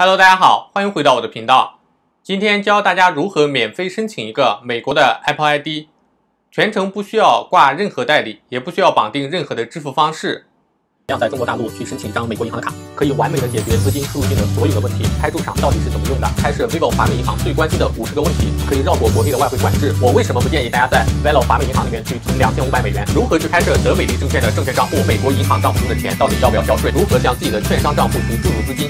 Hello，大家好，欢迎回到我的频道。今天教大家如何免费申请一个美国的 Apple ID，全程不需要挂任何代理，也不需要绑定任何的支付方式。要在中国大陆去申请一张美国银行的卡，可以完美的解决资金输入境的所有的问题。开驻场到底是怎么用的？开设 v i v o 华美银行最关心的五十个问题，可以绕过国内的外汇管制。我为什么不建议大家在 Velo 华美银行里面去存两千五百美元？如何去开设德美利证券的证券账户？美国银行账户中的钱到底要不要交税？如何向自己的券商账户去注入资金？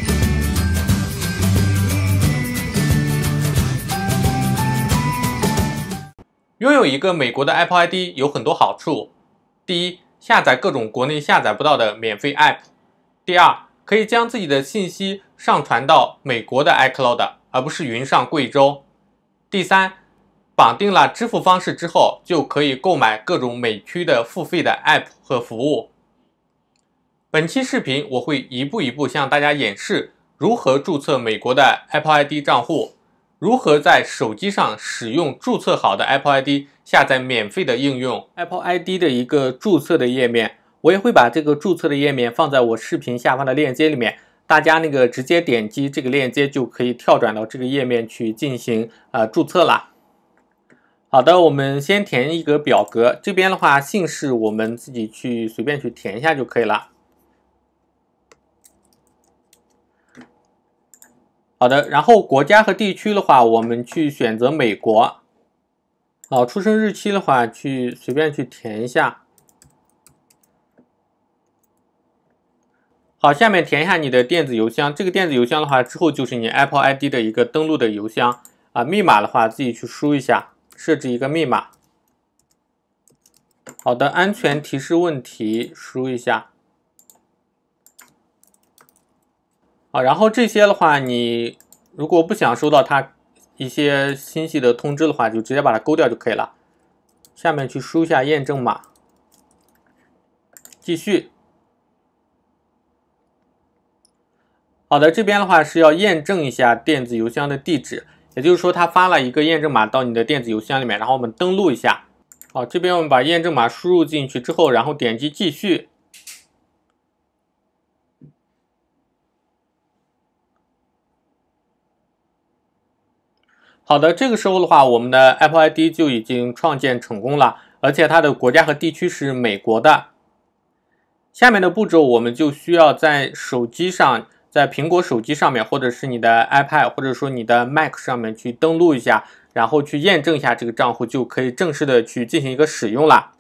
拥有一个美国的 Apple ID 有很多好处：第一，下载各种国内下载不到的免费 App；第二，可以将自己的信息上传到美国的 iCloud，而不是云上贵州；第三，绑定了支付方式之后，就可以购买各种美区的付费的 App 和服务。本期视频我会一步一步向大家演示如何注册美国的 Apple ID 账户。如何在手机上使用注册好的 Apple ID 下载免费的应用？Apple ID 的一个注册的页面，我也会把这个注册的页面放在我视频下方的链接里面，大家那个直接点击这个链接就可以跳转到这个页面去进行呃注册了。好的，我们先填一个表格，这边的话姓氏我们自己去随便去填一下就可以了。好的，然后国家和地区的话，我们去选择美国。好，出生日期的话，去随便去填一下。好，下面填一下你的电子邮箱。这个电子邮箱的话，之后就是你 Apple ID 的一个登录的邮箱啊。密码的话，自己去输一下，设置一个密码。好的，安全提示问题输一下。好，然后这些的话，你如果不想收到它一些新息的通知的话，就直接把它勾掉就可以了。下面去输一下验证码，继续。好的，这边的话是要验证一下电子邮箱的地址，也就是说，他发了一个验证码到你的电子邮箱里面，然后我们登录一下。好，这边我们把验证码输入进去之后，然后点击继续。好的，这个时候的话，我们的 Apple ID 就已经创建成功了，而且它的国家和地区是美国的。下面的步骤，我们就需要在手机上，在苹果手机上面，或者是你的 iPad，或者说你的 Mac 上面去登录一下，然后去验证一下这个账户，就可以正式的去进行一个使用了。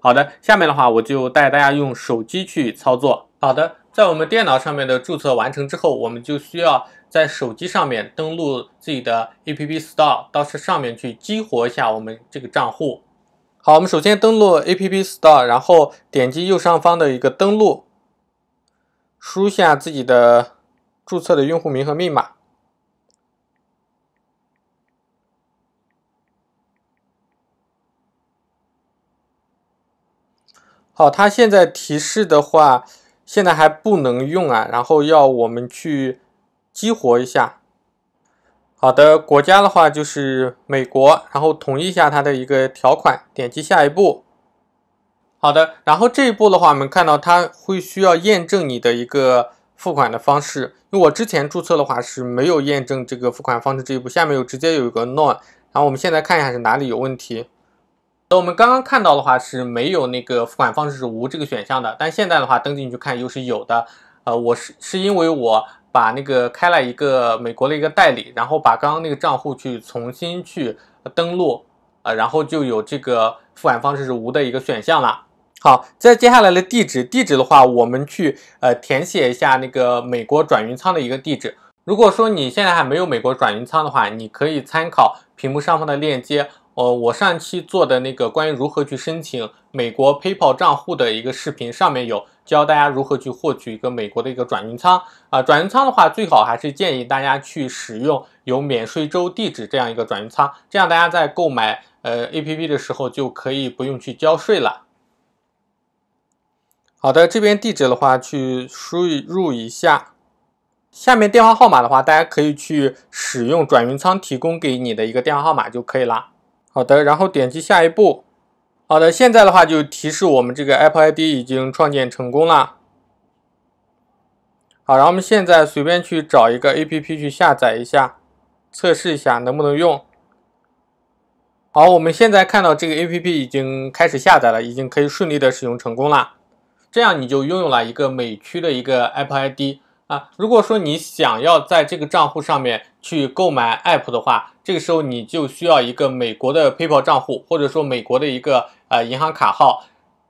好的，下面的话，我就带大家用手机去操作。好的，在我们电脑上面的注册完成之后，我们就需要。在手机上面登录自己的 App Store，到这上面去激活一下我们这个账户。好，我们首先登录 App Store，然后点击右上方的一个登录，输下自己的注册的用户名和密码。好，它现在提示的话，现在还不能用啊，然后要我们去。激活一下，好的，国家的话就是美国，然后同意一下它的一个条款，点击下一步，好的，然后这一步的话，我们看到它会需要验证你的一个付款的方式，因为我之前注册的话是没有验证这个付款方式这一步，下面有直接有一个 none，然后我们现在看一下是哪里有问题，那我们刚刚看到的话是没有那个付款方式是无这个选项的，但现在的话登进去看又是有的，呃，我是是因为我。把那个开了一个美国的一个代理，然后把刚刚那个账户去重新去登录，啊，然后就有这个付款方式是无的一个选项了。好，在接下来的地址，地址的话，我们去呃填写一下那个美国转运仓的一个地址。如果说你现在还没有美国转运仓的话，你可以参考屏幕上方的链接，呃，我上期做的那个关于如何去申请美国 PayPal 账户的一个视频上面有。教大家如何去获取一个美国的一个转运仓啊，转运仓的话，最好还是建议大家去使用有免税州地址这样一个转运仓，这样大家在购买呃 APP 的时候就可以不用去交税了。好的，这边地址的话去输入一下，下面电话号码的话，大家可以去使用转运仓提供给你的一个电话号码就可以了。好的，然后点击下一步。好的，现在的话就提示我们这个 Apple ID 已经创建成功了。好，然后我们现在随便去找一个 App 去下载一下，测试一下能不能用。好，我们现在看到这个 App 已经开始下载了，已经可以顺利的使用成功了。这样你就拥有了一个美区的一个 Apple ID 啊。如果说你想要在这个账户上面去购买 App 的话，这个时候你就需要一个美国的 PayPal 账户，或者说美国的一个呃银行卡号、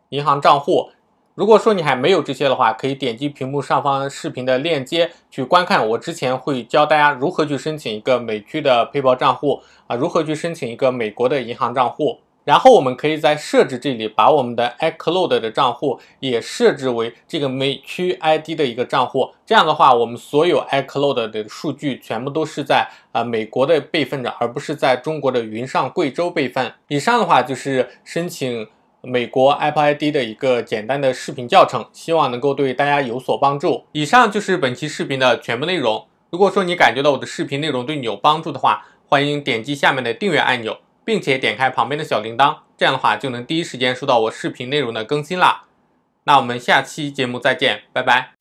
银行账户。如果说你还没有这些的话，可以点击屏幕上方视频的链接去观看，我之前会教大家如何去申请一个美区的 PayPal 账户啊，如何去申请一个美国的银行账户。然后我们可以在设置这里把我们的 iCloud 的账户也设置为这个美区 ID 的一个账户。这样的话，我们所有 iCloud 的数据全部都是在呃美国的备份着，而不是在中国的云上贵州备份。以上的话就是申请美国 Apple ID 的一个简单的视频教程，希望能够对大家有所帮助。以上就是本期视频的全部内容。如果说你感觉到我的视频内容对你有帮助的话，欢迎点击下面的订阅按钮。并且点开旁边的小铃铛，这样的话就能第一时间收到我视频内容的更新啦。那我们下期节目再见，拜拜。